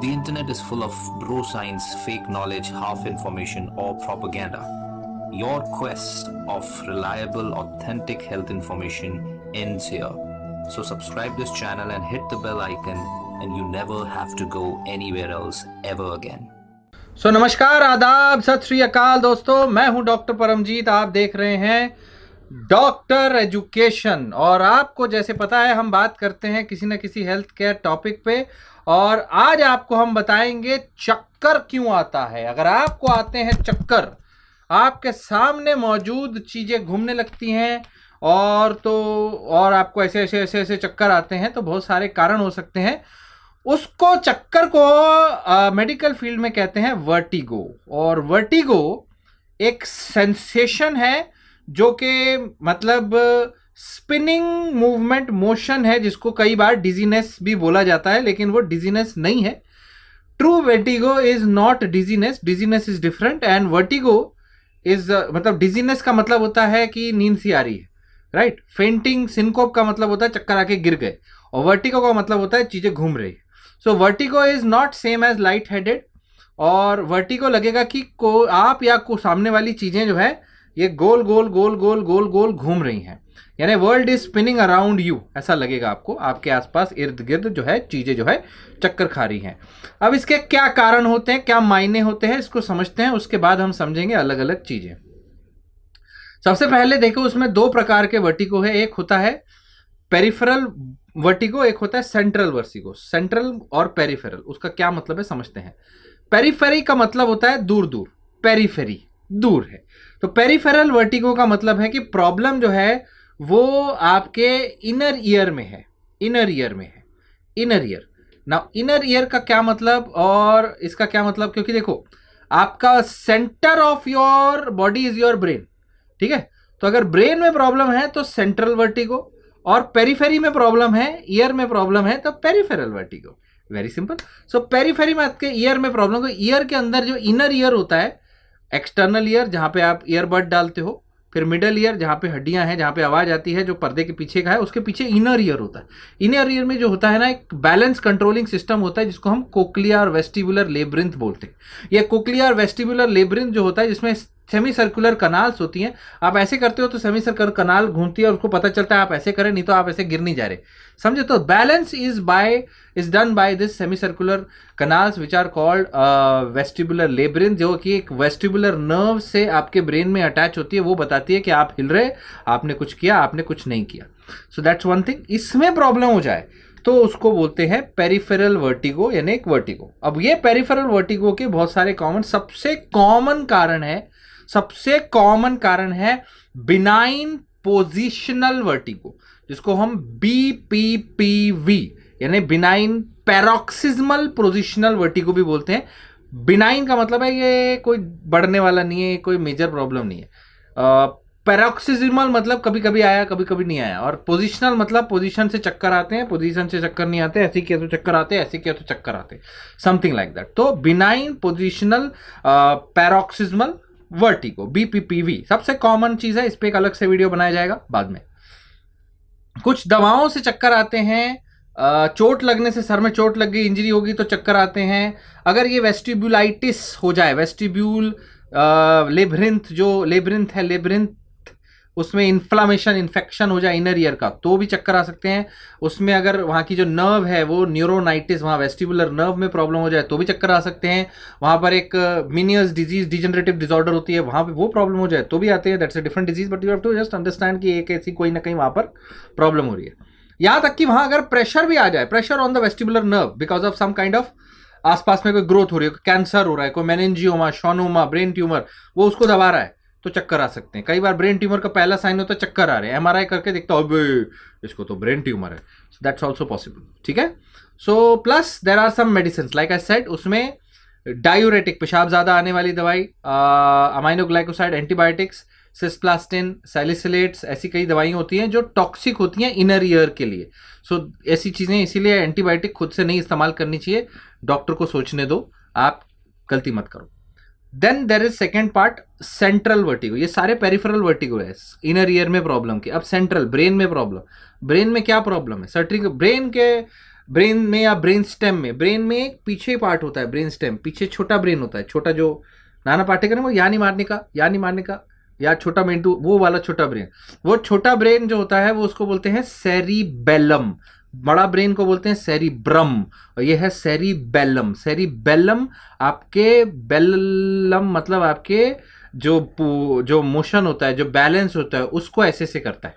The internet is full of bro science, fake knowledge, half information, or propaganda. Your quest of reliable, authentic health information ends here. So subscribe this channel and hit the bell icon and you never have to go anywhere else ever again. so, namaskar, Adab, सत श्री अकाल दोस्तों Dr. हूं doctor Paramjit आप देख रहे doctor education और आपको जैसे पता है हम बात करते हैं किसी ना किसी हेल्थ केयर टॉपिक पे और आज आपको हम बताएंगे चक्कर क्यों आता है अगर आपको आते हैं चक्कर आपके सामने मौजूद चीज़ें घूमने लगती हैं और तो और आपको ऐसे ऐसे ऐसे ऐसे चक्कर आते हैं तो बहुत सारे कारण हो सकते हैं उसको चक्कर को आ, मेडिकल फील्ड में कहते हैं वर्टिगो और वर्टिगो एक सेंसेशन है जो कि मतलब स्पिनिंग मूवमेंट मोशन है जिसको कई बार डिजीनेस भी बोला जाता है लेकिन वो डिजीनेस नहीं है true vertigo is not dizziness dizziness is different and vertigo is मतलब डिजीनेस का मतलब होता है कि नींद सी आ रही है राइट फेंटिंग सिनकोप का मतलब होता है चक्कर आके गिर गए और वर्टिगो का मतलब होता है चीज़ें घूम रही so vertigo is not same as light headed और वर्टिगो लगेगा कि को आप या को सामने वाली चीज़ें जो है ये गोल गोल गोल गोल गोल गोल घूम रही हैं यानी world is spinning around you ऐसा लगेगा आपको आपके आसपास इर्द गिर्द जो है चीज़ें जो है चक्कर खा रही हैं अब इसके क्या कारण होते हैं क्या मायने होते हैं इसको समझते हैं उसके बाद हम समझेंगे अलग अलग चीज़ें सबसे पहले देखो उसमें दो प्रकार के वर्टिको है एक होता है पेरिफरल वर्टिको एक होता है सेंट्रल वर्सिको सेंट्रल और पेरिफेरल उसका क्या मतलब है समझते हैं पेरीफेरी का मतलब होता है दूर दूर पेरीफेरी दूर है तो पेरीफेरल वर्टिगो का मतलब है कि प्रॉब्लम जो है वो आपके इनर ईयर में है इनर ईयर में है इनर ईयर ना इनर ईयर का क्या मतलब और इसका क्या मतलब क्योंकि देखो आपका centre of your body is your brain ठीक है तो अगर ब्रेन में प्रॉब्लम है तो सेंट्रल वर्टिगो और पेरीफेरी में प्रॉब्लम है ईयर में प्रॉब्लम है तो peripheral vertigo very simple so periphery में आपके ईयर में प्रॉब्लम ईयर तो के अंदर जो इनर ईयर होता है एक्सटर्नल ईयर जहाँ पे आप ईयरबड डालते हो फिर मिडल ईयर जहाँ पे हड्डियाँ हैं जहाँ पे आवाज़ आती है जो पर्दे के पीछे का है उसके पीछे इनर ईयर होता है इनर ईयर में जो होता है ना एक बैलेंस कंट्रोलिंग सिस्टम होता है जिसको हम कोकलिया और वेस्टिबुलर लेब्रिंथ बोलते हैं यह कोकलिया और वेस्टिबुलर लेब्रिंथ जो होता है जिसमें सेमी सर्कुलर कनाल्स होती हैं आप ऐसे करते हो तो सेमी सर्कुलर कनाल घूमती है और उसको पता चलता है आप ऐसे करें नहीं तो आप ऐसे गिर नहीं जा रहे समझे तो balance is by is done by this semi circular canals which are called vestibular labyrinth जो कि एक वेस्टिबुलर नर्व से आपके ब्रेन में अटैच होती है वो बताती है कि आप हिल रहे आपने कुछ किया आपने कुछ नहीं किया सो दैट्स वन थिंग इसमें प्रॉब्लम हो जाए तो उसको बोलते हैं पेरिफेरल वर्टिगो यानी एक वर्टिगो अब ये पेरिफेरल वर्टिगो के बहुत सारे कॉमन सबसे कॉमन कारण है सबसे कॉमन कारण है बिनाइन पोजिशनल वर्टिगो जिसको हम बीपीपीवी यानी बिनाइन पैरोक्सिजमल पोजिशनल वर्टिगो भी बोलते हैं बिनाइन का मतलब है ये कोई बढ़ने वाला नहीं है कोई मेजर प्रॉब्लम नहीं है पैरोक्सिजमल मतलब कभी कभी आया कभी कभी नहीं आया और पोजिशनल मतलब पोजिशन से चक्कर आते हैं पोजिशन से चक्कर नहीं आते ऐसे क्या तो चक्कर आते ऐसे क्या तो चक्कर आते समथिंग लाइक दैट तो benign positional paroxysmal vertigo BPPV सबसे कॉमन चीज है इस पर एक अलग से वीडियो बनाया जाएगा बाद में कुछ दवाओं से चक्कर आते हैं चोट लगने से सर में चोट लग गई इंजरी होगी तो चक्कर आते हैं अगर ये वेस्टिब्यूलाइटिस हो जाए वेस्टिब्यूल लेबरिंथ जो लेबरिंथ है लेबरिंथ उसमें इन्फ्लामेशन इन्फेक्शन हो जाए इनर ईयर का तो भी चक्कर आ सकते हैं उसमें अगर वहाँ की जो नर्व है वो न्यूरोनाइटिस वहाँ वेस्टिबुलर नर्व में प्रॉब्लम हो जाए तो भी चक्कर आ सकते हैं वहाँ पर एक मिनियस डिजीज डिजनरेटिव डिजॉर्डर होती है वहाँ पर वो प्रॉब्लम हो जाए तो भी आते हैं that's a different disease but you have to just understand कि एक ऐसी कोई ना कहीं वहाँ पर प्रॉब्लम हो रही है यहाँ तक कि वहाँ अगर प्रेशर भी आ जाए pressure on the vestibular nerve because of some kind of आसपास में कोई ग्रोथ हो रही है कोई कैंसर हो रहा है कोई मैनेंजियोमा शोनोमा ब्रेन ट्यूमर वो उसको दबा रहा है तो चक्कर आ सकते हैं कई बार ब्रेन ट्यूमर का पहला साइन होता है चक्कर आ रहे हैं एमआरआई करके देखता हूँ इसको तो ब्रेन ट्यूमर है दैट्स ऑल्सो पॉसिबल ठीक है so plus there are some medicine like I said उसमें डायूरेटिक पेशाब ज़्यादा आने वाली दवाई अमाइनोग्लाइकोसाइड एंटीबायोटिक्स सिस्प्लास्टिन सैलिसलेट्स ऐसी कई दवाइयाँ होती हैं जो टॉक्सिक होती हैं इनर ईयर के लिए सो so, ऐसी चीज़ें इसीलिए एंटीबायोटिक खुद से नहीं इस्तेमाल करनी चाहिए डॉक्टर को सोचने दो आप गलती मत करो then there is second part central vertigo ये सारे पेरिफेरल वर्टिगो है इनर ईयर में प्रॉब्लम की अब सेंट्रल ब्रेन में प्रॉब्लम ब्रेन में क्या प्रॉब्लम है सर्ट्रिक ब्रेन के ब्रेन में या ब्रेन स्टेम में ब्रेन में एक पीछे पार्ट होता है ब्रेन स्टेम पीछे छोटा ब्रेन होता है छोटा जो नाना पाठ्यक्रम वो या नहीं मारने का या नहीं मारने का या छोटा मेंटू वो वाला छोटा ब्रेन वो छोटा ब्रेन जो होता है वो उसको बोलते हैं सेरीबेलम बड़ा ब्रेन को बोलते हैं सेरिब्रम और यह है सेरिबेलम सेरिबेलम आपके बेलम मतलब आपके जो जो मोशन होता है जो बैलेंस होता है उसको ऐसे ऐसे करता है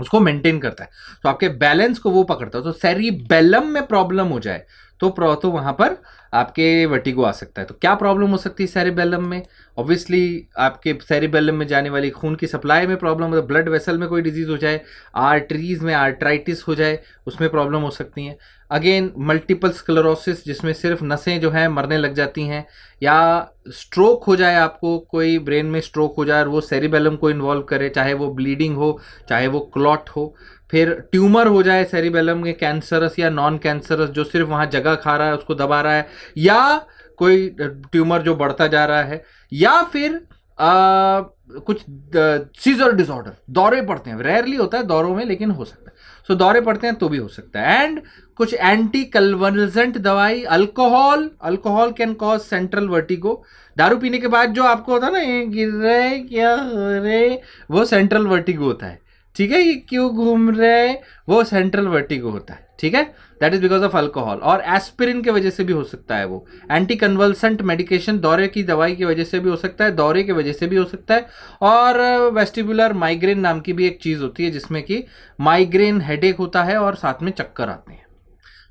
उसको मेंटेन करता है तो आपके बैलेंस को वो पकड़ता है तो सेरिबेलम में प्रॉब्लम हो जाए तो प्रो तो वहाँ पर आपके वर्टिगो आ सकता है तो क्या प्रॉब्लम हो सकती है सेरेबेलम में ऑब्वियसली आपके सेरेबेलम में जाने वाली खून की सप्लाई में प्रॉब्लम हो ब्लड वेसल में कोई डिजीज़ हो जाए आर्टरीज में आर्ट्राइटिस हो जाए उसमें प्रॉब्लम हो सकती हैं अगेन मल्टीपल स्क्लरोसिस जिसमें सिर्फ नसें जो हैं मरने लग जाती हैं या स्ट्रोक हो जाए आपको कोई ब्रेन में स्ट्रोक हो जाए और वो सेरिबेलम को इन्वॉल्व करे चाहे वो ब्लीडिंग हो चाहे वो क्लॉट हो फिर ट्यूमर हो जाए सेरिबेलम के कैंसरस या नॉन कैंसरस जो सिर्फ वहाँ जगह खा रहा है उसको दबा रहा है या कोई ट्यूमर जो बढ़ता जा रहा है या फिर आ, कुछ सीजर डिसऑर्डर दौरे पड़ते हैं रेयरली होता है दौरों में लेकिन हो सकता है सो so, दौरे पड़ते हैं तो भी हो सकता है एंड कुछ एंटी कलवर्जेंट दवाई alcohol alcohol can cause central vertigo दारू पीने के बाद जो आपको होता है ना गिर रहे क्या हो रहे वो सेंट्रल वर्टिगो होता है ठीक है ये क्यों घूम रहे हैं वो सेंट्रल वर्टिगो होता है ठीक है that is because of alcohol और एस्पिरिन के वजह से भी हो सकता है वो एंटी कन्वल्सेंट मेडिकेशन दौरे की दवाई की वजह से भी हो सकता है दौरे की वजह से भी हो सकता है और वेस्टिबुलर माइग्रेन नाम की भी एक चीज़ होती है जिसमें कि माइग्रेन हेडेक होता है और साथ में चक्कर आते हैं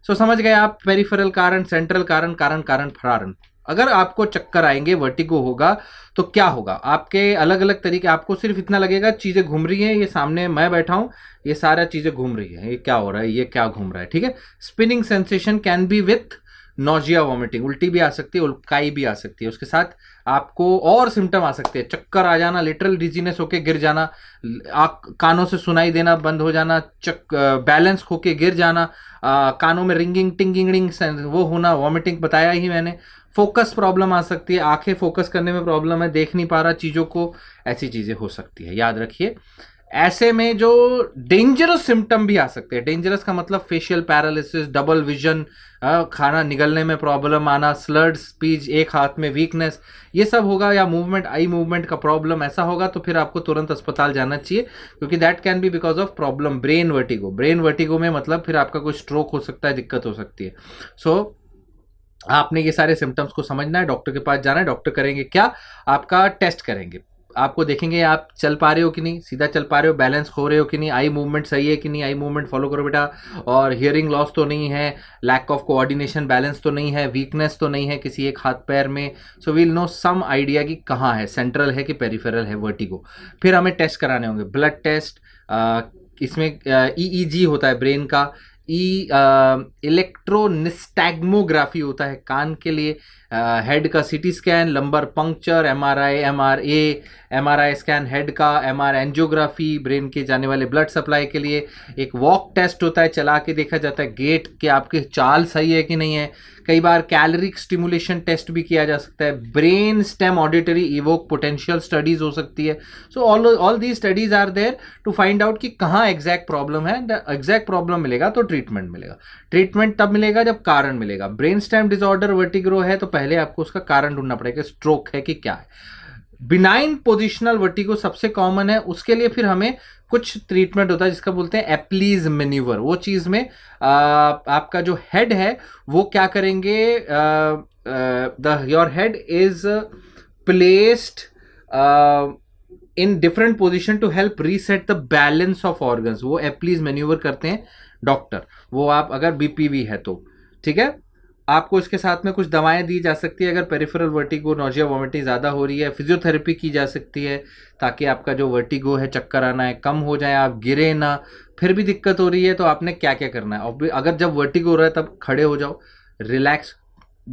सो so, समझ गए आप पेरीफरल कारण सेंट्रल कारण कारण कारण फरारण अगर आपको चक्कर आएंगे वर्टिगो होगा तो क्या होगा आपके अलग अलग तरीके आपको सिर्फ इतना लगेगा चीज़ें घूम रही हैं ये सामने मैं बैठा हूँ ये सारा चीज़ें घूम रही है ये क्या हो रहा है ये क्या घूम रहा है ठीक है spinning sensation can be with nausea vomiting उल्टी भी आ सकती है उल्काई भी आ सकती है उसके साथ आपको और सिम्टम आ सकते हैं चक्कर आ जाना लिटरल डिजीनेस होके गिर जाना आँख कानों से सुनाई देना बंद हो जाना चक बैलेंस होके गिर जाना आ, कानों में रिंगिंग टिंगिंग रिंग वो होना वॉमिटिंग बताया ही मैंने फोकस प्रॉब्लम आ सकती है आंखें फोकस करने में प्रॉब्लम है देख नहीं पा रहा चीज़ों को ऐसी चीज़ें हो सकती है याद रखिए ऐसे में जो डेंजरस सिम्टम भी आ सकते हैं डेंजरस का मतलब फेशियल पैरालिसिस डबल विजन खाना निगलने में प्रॉब्लम आना स्लर्ड स्पीच एक हाथ में वीकनेस ये सब होगा या मूवमेंट आई मूवमेंट का प्रॉब्लम ऐसा होगा तो फिर आपको तुरंत अस्पताल जाना चाहिए क्योंकि that can be because of problem brain vertigo brain vertigo में मतलब फिर आपका कोई स्ट्रोक हो सकता है दिक्कत हो सकती है सो so, आपने ये सारे सिम्टम्स को समझना है डॉक्टर के पास जाना है डॉक्टर करेंगे क्या आपका टेस्ट करेंगे आपको देखेंगे आप चल पा रहे हो कि नहीं सीधा चल पा रहे हो बैलेंस खो रहे हो कि नहीं आई मूवमेंट सही है कि नहीं आई मूवमेंट फॉलो करो बेटा और हियरिंग लॉस तो नहीं है लैक ऑफ कोऑर्डिनेशन बैलेंस तो नहीं है वीकनेस तो नहीं है किसी एक हाथ पैर में so we'll know some idea कि कहाँ है सेंट्रल है कि पेरीफेरल है वर्टिगो फिर हमें टेस्ट कराने होंगे ब्लड टेस्ट इसमें ई ई जी होता है ब्रेन का ई इलेक्ट्रोनिस्टैग्मोग्राफी होता है कान के लिए हेड का CT scan lumbar puncture MRI MRA MRI scan head का एमआर एंजियोग्राफी ब्रेन के जाने वाले ब्लड सप्लाई के लिए एक वॉक टेस्ट होता है चला के देखा जाता है गेट के आपकी चाल सही है कि नहीं है कई बार कैलरिक स्टिमुलेशन टेस्ट भी किया जा सकता है brain stem auditory evoke potential studies हो सकती है so all all the studies are there to find out कि कहाँ एग्जैक्ट प्रॉब्लम है एग्जैक्ट प्रॉब्लम मिलेगा तो ट्रीटमेंट मिलेगा ट्रीटमेंट तब मिलेगा जब कारण मिलेगा ब्रेन स्टेम डिसऑर्डर वर्टिग्रो है तो पहले आपको उसका कारण ढूंढना पड़ेगा स्ट्रोक है कि क्या है बिनाइन पोजिशनल वर्टिगो सबसे कॉमन है उसके लिए फिर हमें कुछ ट्रीटमेंट होता है जिसका बोलते हैं एप्लीज मेन्यूवर वो चीज़ में आ, आपका जो हेड है वो क्या करेंगे the your head is placed in different position to help reset the balance of organs वो एप्लीज मेन्यूवर करते हैं डॉक्टर वो आप अगर बीपीवी है तो ठीक है आपको इसके साथ में कुछ दवाएं दी जा सकती है अगर पेरिफेरल वर्टिगो नोजिया वॉमिटिंग ज़्यादा हो रही है फिजियोथेरेपी की जा सकती है ताकि आपका जो वर्टिगो है चक्कर आना है कम हो जाए आप गिरे ना फिर भी दिक्कत हो रही है तो आपने क्या क्या करना है और अगर जब वर्टिगो हो रहा है तब खड़े हो जाओ रिलैक्स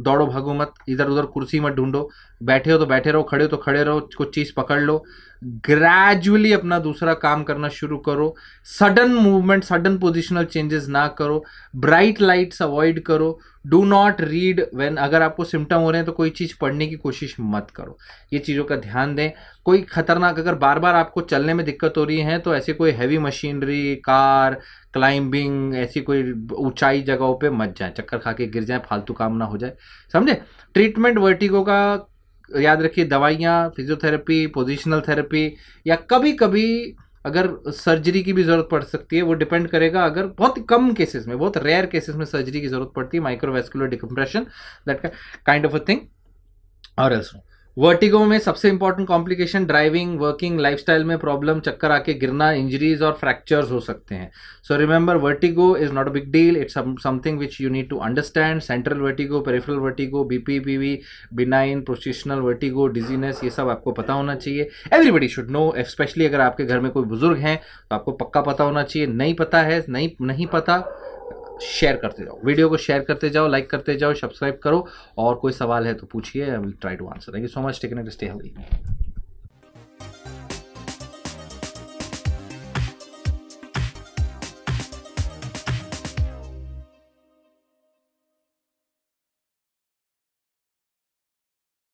दौड़ो भागो मत इधर उधर कुर्सी मत ढूंढो बैठे हो तो बैठे रहो खड़े हो तो खड़े रहो कुछ चीज़ पकड़ लो ग्रेजुअली अपना दूसरा काम करना शुरू करो sudden movement sudden positional changes ना करो ब्राइट लाइट्स अवॉइड करो डू नॉट रीड वेन अगर आपको सिम्टम हो रहे हैं तो कोई चीज़ पढ़ने की कोशिश मत करो ये चीज़ों का ध्यान दें कोई खतरनाक अगर बार बार आपको चलने में दिक्कत हो रही है तो ऐसी कोई हैवी मशीनरी कार क्लाइंबिंग ऐसी कोई ऊंचाई जगहों पे मत जाएं चक्कर खा के गिर जाएं फालतू काम ना हो जाए समझे ट्रीटमेंट वर्टिगो का याद रखिए दवाइयाँ फिजियोथेरेपी पोजिशनल थेरेपी या कभी कभी अगर सर्जरी की भी ज़रूरत पड़ सकती है वो डिपेंड करेगा अगर बहुत कम केसेस में बहुत रेयर केसेस में सर्जरी की ज़रूरत पड़ती है microvascular decompression that kind of a thing और एल्सो वर्टिगो में सबसे important complication driving working lifestyle में प्रॉब्लम चक्कर आके गिरना इंजरीज और फ्रैक्चर्स हो सकते हैं so remember vertigo is not a big deal it's something which you need to understand central vertigo peripheral vertigo BPPV benign positional vertigo dizziness ये सब आपको पता होना चाहिए एवरीबडी शुड नो स्पेशली अगर आपके घर में कोई बुजुर्ग हैं तो आपको पक्का पता होना चाहिए नहीं पता है नहीं नहीं पता शेयर करते जाओ वीडियो को शेयर करते जाओ लाइक करते जाओ सब्सक्राइब करो और कोई सवाल है तो पूछिए I will try to answer thank you so much take and stay healthy